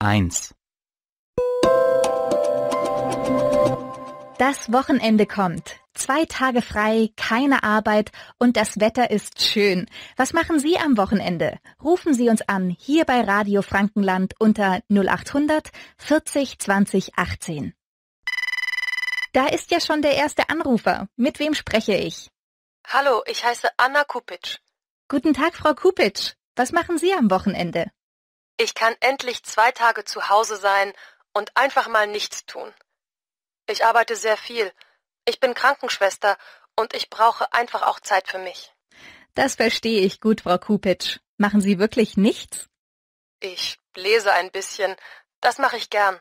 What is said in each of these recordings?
eins. Das Wochenende kommt. Zwei Tage frei, keine Arbeit und das Wetter ist schön. Was machen Sie am Wochenende? Rufen Sie uns an hier bei Radio Frankenland unter 0800 40 20 18. Da ist ja schon der erste Anrufer. Mit wem spreche ich? Hallo, ich heiße Anna Kupitsch. Guten Tag, Frau Kupitsch. Was machen Sie am Wochenende? Ich kann endlich zwei Tage zu Hause sein und einfach mal nichts tun. Ich arbeite sehr viel. Ich bin Krankenschwester und ich brauche einfach auch Zeit für mich. Das verstehe ich gut, Frau Kupitsch. Machen Sie wirklich nichts? Ich lese ein bisschen. Das mache ich gern.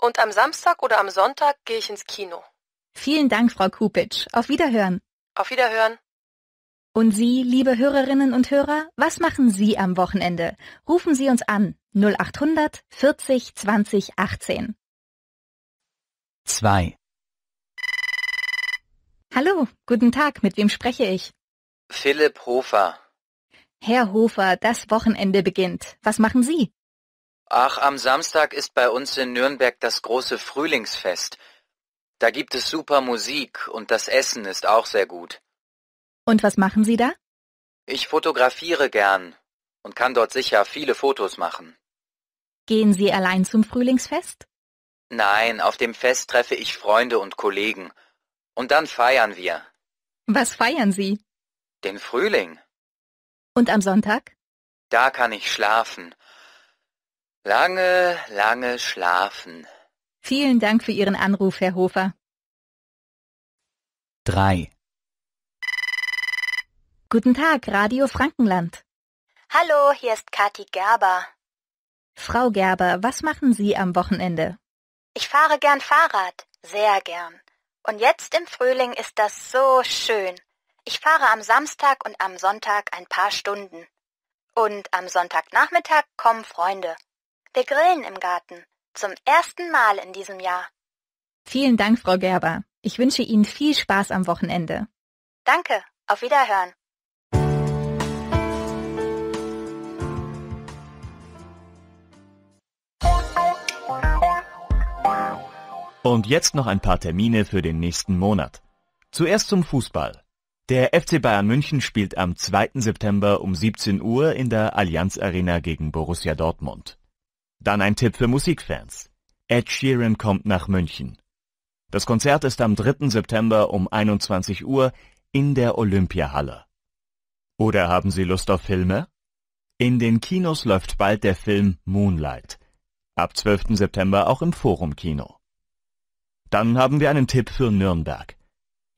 Und am Samstag oder am Sonntag gehe ich ins Kino. Vielen Dank, Frau Kupitsch. Auf Wiederhören. Auf Wiederhören. Und Sie, liebe Hörerinnen und Hörer, was machen Sie am Wochenende? Rufen Sie uns an 0800 40 20 18. 2. Hallo, guten Tag, mit wem spreche ich? Philipp Hofer. Herr Hofer, das Wochenende beginnt. Was machen Sie? Ach, am Samstag ist bei uns in Nürnberg das große Frühlingsfest. Da gibt es super Musik und das Essen ist auch sehr gut. Und was machen Sie da? Ich fotografiere gern und kann dort sicher viele Fotos machen. Gehen Sie allein zum Frühlingsfest? Nein, auf dem Fest treffe ich Freunde und Kollegen. Und dann feiern wir. Was feiern Sie? Den Frühling. Und am Sonntag? Da kann ich schlafen. Lange, lange schlafen. Vielen Dank für Ihren Anruf, Herr Hofer. 3. Guten Tag, Radio Frankenland. Hallo, hier ist Kati Gerber. Frau Gerber, was machen Sie am Wochenende? Ich fahre gern Fahrrad, sehr gern. Und jetzt im Frühling ist das so schön. Ich fahre am Samstag und am Sonntag ein paar Stunden. Und am Sonntagnachmittag kommen Freunde. Wir grillen im Garten. Zum ersten Mal in diesem Jahr. Vielen Dank, Frau Gerber. Ich wünsche Ihnen viel Spaß am Wochenende. Danke. Auf Wiederhören. Und jetzt noch ein paar Termine für den nächsten Monat. Zuerst zum Fußball. Der FC Bayern München spielt am 2. September um 17 Uhr in der Allianz Arena gegen Borussia Dortmund. Dann ein Tipp für Musikfans. Ed Sheeran kommt nach München. Das Konzert ist am 3. September um 21 Uhr in der Olympiahalle. Oder haben Sie Lust auf Filme? In den Kinos läuft bald der Film Moonlight. Ab 12. September auch im Forum Kino. Dann haben wir einen Tipp für Nürnberg.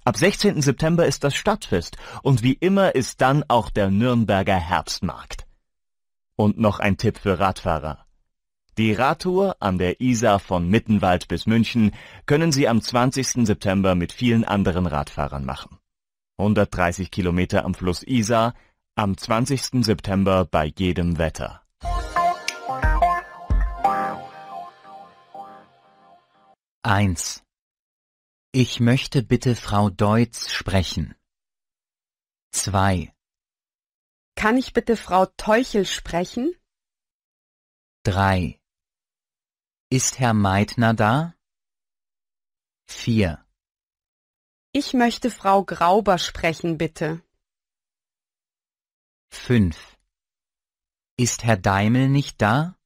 Ab 16. September ist das Stadtfest und wie immer ist dann auch der Nürnberger Herbstmarkt. Und noch ein Tipp für Radfahrer. Die Radtour an der Isar von Mittenwald bis München können Sie am 20. September mit vielen anderen Radfahrern machen. 130 Kilometer am Fluss Isar, am 20. September bei jedem Wetter. 1 Ich möchte bitte Frau Deutz sprechen. 2 Kann ich bitte Frau Teuchel sprechen? 3 Ist Herr Meitner da? 4 Ich möchte Frau Grauber sprechen, bitte. 5 Ist Herr Daimel nicht da?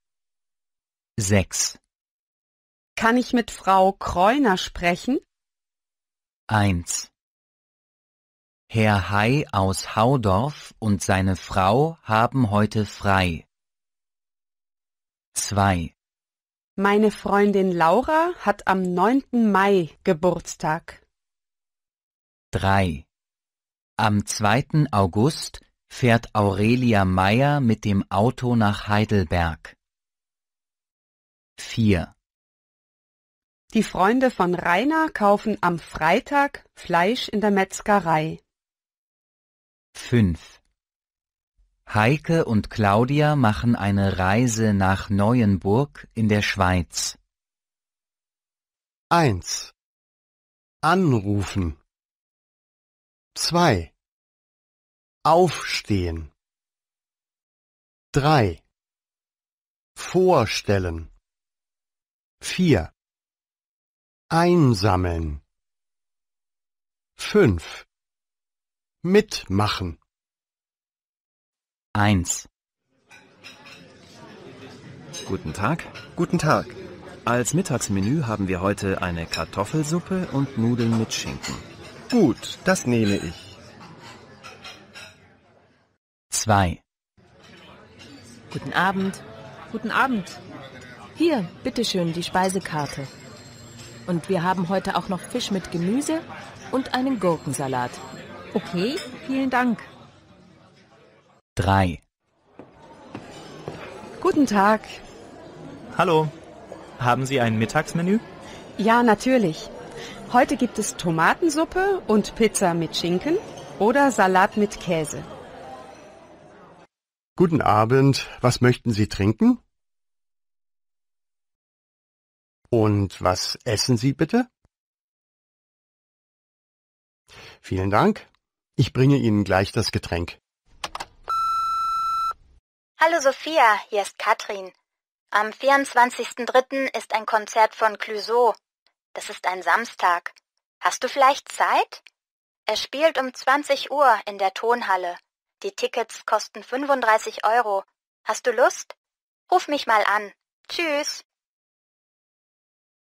6 kann ich mit Frau Kreuner sprechen? 1. Herr Hai aus Haudorf und seine Frau haben heute frei. 2. Meine Freundin Laura hat am 9. Mai Geburtstag. 3. Am 2. August fährt Aurelia Meier mit dem Auto nach Heidelberg. 4. Die Freunde von Rainer kaufen am Freitag Fleisch in der Metzgerei. 5. Heike und Claudia machen eine Reise nach Neuenburg in der Schweiz. 1. Anrufen 2. Aufstehen 3. Vorstellen 4. Einsammeln. 5. Mitmachen. 1. Guten Tag. Guten Tag. Als Mittagsmenü haben wir heute eine Kartoffelsuppe und Nudeln mit Schinken. Gut, das nehme ich. 2. Guten Abend. Guten Abend. Hier, bitteschön, die Speisekarte. Und wir haben heute auch noch Fisch mit Gemüse und einen Gurkensalat. Okay, vielen Dank. 3. Guten Tag. Hallo. Haben Sie ein Mittagsmenü? Ja, natürlich. Heute gibt es Tomatensuppe und Pizza mit Schinken oder Salat mit Käse. Guten Abend. Was möchten Sie trinken? Und was essen Sie bitte? Vielen Dank. Ich bringe Ihnen gleich das Getränk. Hallo Sophia, hier ist Katrin. Am 24.03. ist ein Konzert von Clouseau. Das ist ein Samstag. Hast du vielleicht Zeit? Er spielt um 20 Uhr in der Tonhalle. Die Tickets kosten 35 Euro. Hast du Lust? Ruf mich mal an. Tschüss.